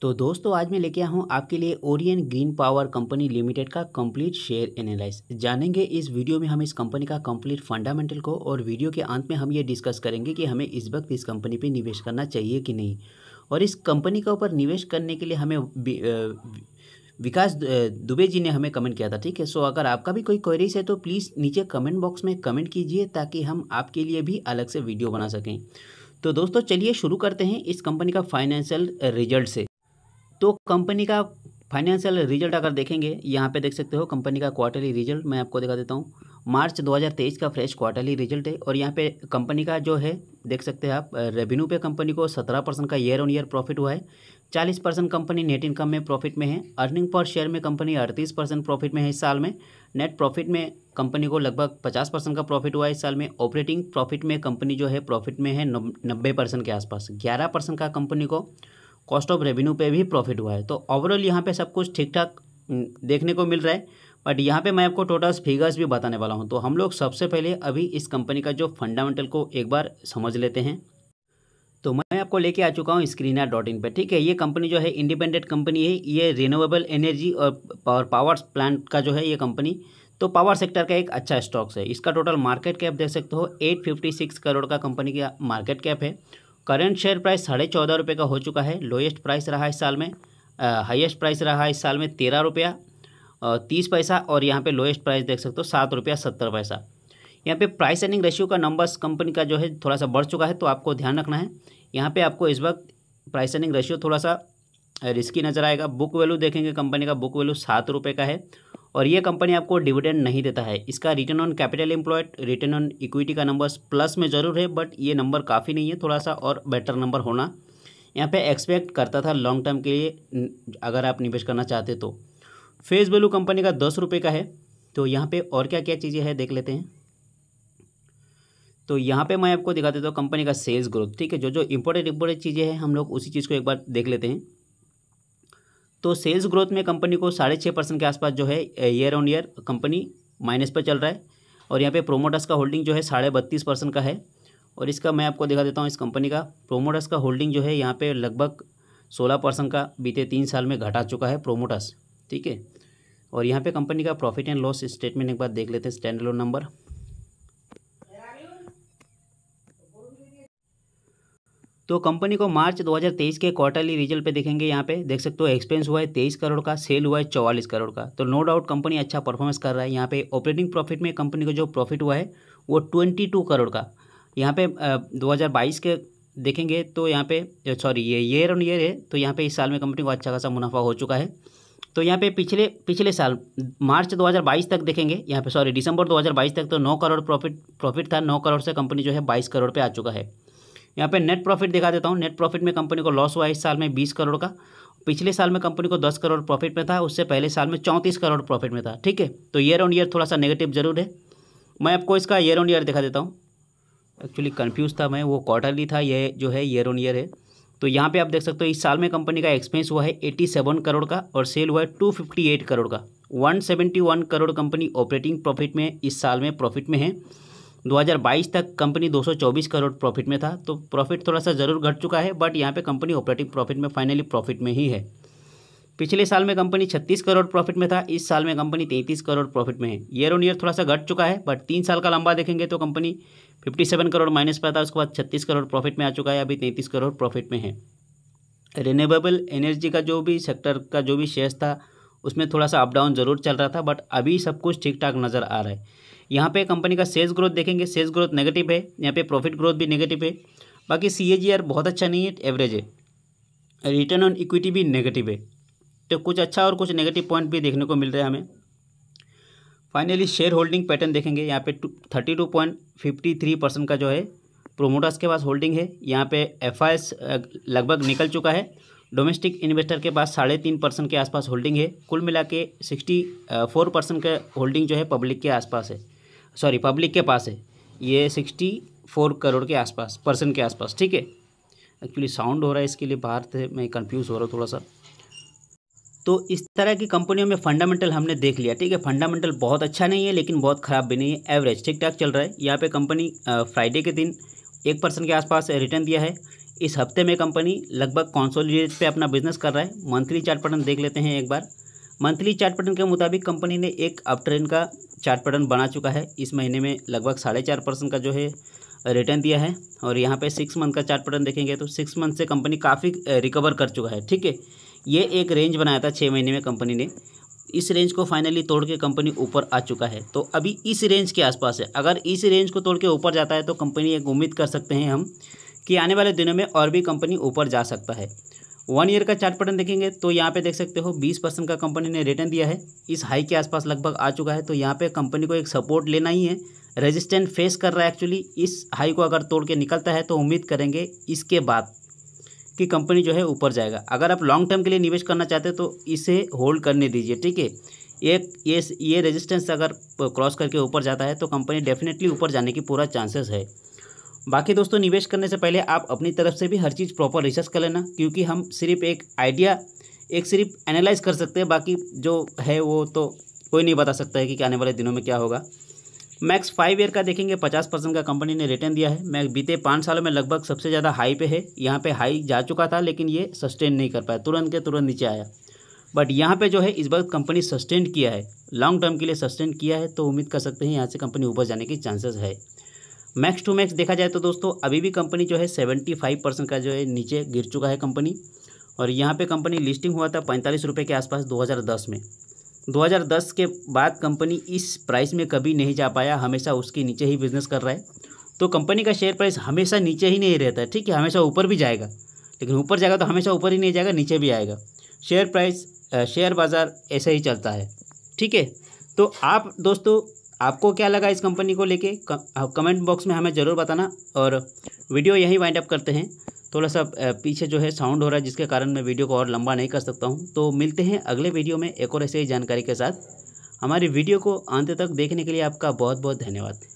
तो दोस्तों आज मैं लेके आया हूँ आपके लिए Orient green power company limited का कंप्लीट शेयर एनालिस जानेंगे इस वीडियो में हम इस कंपनी का कंप्लीट फंडामेंटल को और वीडियो के अंत में हम ये डिस्कस करेंगे कि हमें इस वक्त इस कंपनी पे निवेश करना चाहिए कि नहीं और इस कंपनी के ऊपर निवेश करने के लिए हमें विकास दुबे जी ने हमें कमेंट किया था ठीक है सो अगर आपका भी कोई क्वेरीज है तो प्लीज़ नीचे कमेंट बॉक्स में कमेंट कीजिए ताकि हम आपके लिए भी अलग से वीडियो बना सकें तो दोस्तों चलिए शुरू करते हैं इस कंपनी का फाइनेंशियल रिजल्ट से तो कंपनी का फाइनेंशियल रिजल्ट अगर देखेंगे यहाँ पे देख सकते हो कंपनी का क्वार्टरली रिजल्ट मैं आपको दिखा देता हूँ मार्च 2023 का फ्रेश क्वार्टरली रिजल्ट है और यहाँ पे कंपनी का जो है देख सकते हैं आप रेवेन्यू पे कंपनी को 17 परसेंट का ईयर ऑन ईयर प्रॉफिट हुआ है 40 परसेंट कंपनी नेट इनकम में प्रॉफिट में है अर्निंग पर शेयर में कंपनी 38 परसेंट प्रॉफिट में है इस साल में नेट प्रॉफिट में कंपनी को लगभग 50 परसेंट का प्रॉफिट हुआ है इस साल में ऑपरेटिंग प्रॉफिट में कंपनी जो है प्रॉफिट में है नब्बे परसेंट के आसपास ग्यारह परसेंट का कंपनी को कॉस्ट ऑफ रेवेन्यू पे भी प्रॉफिट हुआ है तो ओवरऑल यहाँ पे सब कुछ ठीक ठाक देखने को मिल रहा है बट यहाँ पे मैं आपको टोटल फिगर्स भी बताने वाला हूँ तो हम लोग सबसे पहले अभी इस कंपनी का जो फंडामेंटल को एक बार समझ लेते हैं तो मैं आपको लेके आ चुका हूँ स्क्रीना डॉट इन पर ठीक है ये कंपनी जो है इंडिपेंडेंट कंपनी है ये रिन्यूएबल एनर्जी और पावर प्लांट का जो है ये कंपनी तो पावर सेक्टर का एक अच्छा स्टॉक्स है इसका टोटल मार्केट कैप देख सकते हो 856 करोड़ का कंपनी का मार्केट कैप है करंट शेयर प्राइस साढ़े चौदह रुपये का हो चुका है लोएस्ट प्राइस रहा इस साल में हाईएस्ट प्राइस रहा इस साल में तेरह रुपया तीस पैसा और यहाँ पे लोएस्ट प्राइस देख सकते हो सात रुपया सत्तर पैसा यहाँ पे प्राइस अर्निंग रेशियो का नंबर्स कंपनी का जो है थोड़ा सा बढ़ चुका है तो आपको ध्यान रखना है यहाँ पर आपको इस वक्त प्राइस अर्निंग रेशियो थोड़ा सा रिस्की नज़र आएगा बुक वैल्यू देखेंगे कंपनी का बुक वैल्यू सात रुपये का है और ये कंपनी आपको डिविडेंड नहीं देता है इसका return on capital employed return on equity का नंबर प्लस में ज़रूर है बट ये नंबर काफ़ी नहीं है थोड़ा सा और बेटर नंबर होना यहाँ पे एक्सपेक्ट करता था लॉन्ग टर्म के लिए अगर आप निवेश करना चाहते तो फेस वैल्यू कंपनी का दस रुपये का है तो यहाँ पे और क्या क्या चीज़ें हैं देख लेते हैं तो यहाँ पे मैं आपको दिखा देता हूँ कंपनी का सेल्स ग्रोथ ठीक है जो जो इम्पोर्टेंट इम्पोर्टेंट चीज़ें हैं हम लोग उसी चीज़ को एक बार देख लेते हैं तो सेल्स ग्रोथ में कंपनी को साढ़े छः परसेंट के आसपास जो है year on year company minus पर चल रहा है और यहाँ पे प्रोमोटर्स का होल्डिंग जो है साढ़े बत्तीस परसेंट का है और इसका मैं आपको दिखा देता हूँ इस कंपनी का प्रोमोटर्स का होल्डिंग जो है यहाँ पे लगभग सोलह परसेंट का बीते तीन साल में घटा चुका है प्रोमोटर्स ठीक है और यहाँ पर कंपनी का प्रॉफिट एंड लॉस स्टेटमेंट एक बार देख लेते हैं स्टैंड नंबर तो कंपनी को मार्च 2023 के क्वार्टरली रिजल्ट पे देखेंगे यहाँ पे देख सकते हो एक्सपेंस हुआ है तेईस करोड़ का सेल हुआ है चौवालीस करोड़ का तो नो डाउट कंपनी अच्छा परफॉर्मेंस कर रहा है यहाँ पे ऑपरेटिंग प्रॉफिट में कंपनी का जो प्रॉफिट हुआ है वो ट्वेंटी टू करोड़ का यहाँ पे दो हज़ार बाईस के देखेंगे तो यहाँ पे सॉरी ये ईयर ऑन ईयर है तो यहाँ पे इस साल में कंपनी को अच्छा खासा मुनाफा हो चुका है तो यहाँ पे पिछले पिछले साल मार्च 2022 तक देखेंगे यहाँ पे सॉरी दिसंबर 2022 तक तो 9 करोड़ प्रॉफिट प्रॉफिट था 9 करोड़ से कंपनी जो है 22 करोड़ पे आ चुका है यहाँ पे नेट प्रॉफिट दिखा देता हूँ नेट प्रॉफिट में कंपनी को लॉस हुआ इस साल में बीस करोड़ का पिछले साल में कंपनी को दस करोड़ प्रॉफिट में था उससे पहले साल में चौंतीस करोड़ प्रॉफिट में था ठीक है तो ईयर ऑन ईयर थोड़ा सा नेगेटिव जरूर है मैं आपको इसका ईयर ऑन ईयर दिखा देता हूँ एक्चुअली कन्फ्यूज़ था मैं वो क्वार्टरली था यह जो है ईयर ऑन ईयर है तो यहाँ पे आप देख सकते हो इस साल में कंपनी का एक्सपेंस हुआ है 87 करोड़ का और सेल हुआ है 258 करोड़ का 171 करोड़ कंपनी ऑपरेटिंग प्रॉफिट में इस साल में प्रॉफिट में है 2022 तक कंपनी 224 करोड़ प्रॉफिट में था तो प्रॉफिट थोड़ा सा ज़रूर घट चुका है बट यहाँ पे कंपनी ऑपरेटिंग प्रॉफिट में फाइनली प्रॉफिट में ही है पिछले साल में कंपनी 36 करोड़ प्रॉफिट में था इस साल में कंपनी 33 करोड़ प्रॉफिट में है ईयर ऑन ईयर थोड़ा सा घट चुका है बट तीन साल का लंबा देखेंगे तो कंपनी फिफ्टी करोड़ माइनस पर था उसके बाद छत्तीस करोड़ प्रॉफिट में आ चुका है अभी तैंतीस करोड़ प्रॉफिट में है रिन्यूएबल एनर्जी का जो भी सेक्टर का जो भी शेयर्स था उसमें थोड़ा सा अप डाउन जरूर चल रहा था बट अभी सब कुछ ठीक ठाक नज़र आ रहा है यहाँ पे कंपनी का सेल्स ग्रोथ देखेंगे सेल्स ग्रोथ नेगेटिव है यहाँ पे प्रॉफिट ग्रोथ भी नेगेटिव है बाकी सी बहुत अच्छा नहीं है एवरेज है रिटर्न ऑन इक्विटी भी नेगेटिव है तो कुछ अच्छा और कुछ नेगेटिव पॉइंट भी देखने को मिल रहा है हमें फाइनली शेयर होल्डिंग पैटर्न देखेंगे यहाँ पे thirty two point fifty three percent का जो है प्रोमोटर्स के पास होल्डिंग है यहाँ पे एफ लगभग निकल चुका है डोमेस्टिक इन्वेस्टर के पास साढ़े तीन परसेंट के आसपास होल्डिंग है कुल मिला के सिक्सटी फोर परसेंट का होल्डिंग जो है पब्लिक के आसपास है सॉरी पब्लिक के पास है ये सिक्सटी फोर करोड़ के आसपास परसेंट के आसपास ठीक है एक्चुअली साउंड हो रहा है इसके लिए बाहर थे मैं कंफ्यूज हो रहा हूँ थोड़ा सा तो इस तरह की कंपनियों में फंडामेंटल हमने देख लिया ठीक है फंडामेंटल बहुत अच्छा नहीं है लेकिन बहुत ख़राब भी नहीं है एवरेज ठीक ठाक चल रहा है यहाँ पे कंपनी फ्राइडे के दिन एक परसेंट के आसपास रिटर्न दिया है इस हफ्ते में कंपनी लगभग कॉन्सोलिडेट पर अपना बिजनेस कर रहा है मंथली चार्ट पैटर्न देख लेते हैं एक बार मंथली चार्ट पैटर्न के मुताबिक कंपनी ने एक अप ट्रेंड का चार्ट पैटर्न बना चुका है इस महीने में लगभग साढ़े चार परसेंट का जो है रिटर्न दिया है और यहाँ पे सिक्स मंथ का चार्ट पैटर्न देखेंगे तो सिक्स मंथ से कंपनी काफ़ी रिकवर कर चुका है ठीक है ये एक रेंज बनाया था छः महीने में कंपनी ने इस रेंज को फाइनली तोड़ के कंपनी ऊपर आ चुका है तो अभी इस रेंज के आसपास है अगर इस रेंज को तोड़ के ऊपर जाता है तो कंपनी एक उम्मीद कर सकते हैं हम कि आने वाले दिनों में और भी कंपनी ऊपर जा सकता है वन ईयर का चार्ट पैटर्न देखेंगे तो यहाँ पे देख सकते हो 20 परसेंट का कंपनी ने रिटर्न दिया है इस हाई के आसपास लगभग आ चुका है तो यहाँ पे कंपनी को एक सपोर्ट लेना ही है रेजिस्टेंट फेस कर रहा है एक्चुअली इस हाई को अगर तोड़ के निकलता है तो उम्मीद करेंगे इसके बाद कि कंपनी जो है ऊपर जाएगा अगर आप लॉन्ग टर्म के लिए निवेश करना चाहते हो तो इसे होल्ड करने दीजिए ठीक है एक ये ये रेजिस्टेंस अगर क्रॉस करके ऊपर जाता है तो कंपनी डेफिनेटली ऊपर जाने की पूरा चांसेस है बाकी दोस्तों निवेश करने से पहले आप अपनी तरफ से भी हर चीज़ प्रॉपर रिसर्च कर लेना क्योंकि हम सिर्फ एक आइडिया एक सिर्फ एनालाइज कर सकते हैं बाकी जो है वो तो कोई नहीं बता सकता है कि आने वाले दिनों में क्या होगा मैक्स फाइव ईयर का देखेंगे पचास परसेंट का कंपनी ने रिटर्न दिया है मैं बीते पाँच सालों में लगभग सबसे ज़्यादा हाई पे है यहाँ पे हाई जा चुका था लेकिन ये सस्टेन नहीं कर पाया तुरंत के तुरंत नीचे आया बट यहाँ पे जो है इस वक्त कंपनी सस्टेन किया है लॉन्ग टर्म के लिए सस्टेन किया है तो उम्मीद कर सकते हैं यहाँ से कंपनी ऊपर जाने की चांसेस है मैक्स टू मैक्स देखा जाए तो दोस्तों अभी भी कंपनी जो है सेवेंटी फाइव परसेंट का जो है नीचे गिर चुका है कंपनी और यहाँ पे कंपनी लिस्टिंग हुआ था पैंतालीस रुपये के आसपास 2010 में 2010 के बाद कंपनी इस प्राइस में कभी नहीं जा पाया हमेशा उसके नीचे ही बिजनेस कर रहा है तो कंपनी का शेयर प्राइस हमेशा नीचे ही नहीं रहता है ठीक है हमेशा ऊपर भी जाएगा लेकिन ऊपर जाएगा तो हमेशा ऊपर ही नहीं जाएगा नीचे भी आएगा शेयर प्राइस शेयर बाज़ार ऐसा ही चलता है ठीक है तो आप दोस्तों आपको क्या लगा इस कंपनी को लेके कमेंट बॉक्स में हमें ज़रूर बताना और वीडियो यहीं वाइंड अप करते हैं थोड़ा सा पीछे जो है साउंड हो रहा है जिसके कारण मैं वीडियो को और लंबा नहीं कर सकता हूँ तो मिलते हैं अगले वीडियो में एक और ऐसे ही जानकारी के साथ हमारी वीडियो को अंत तक देखने के लिए आपका बहुत बहुत धन्यवाद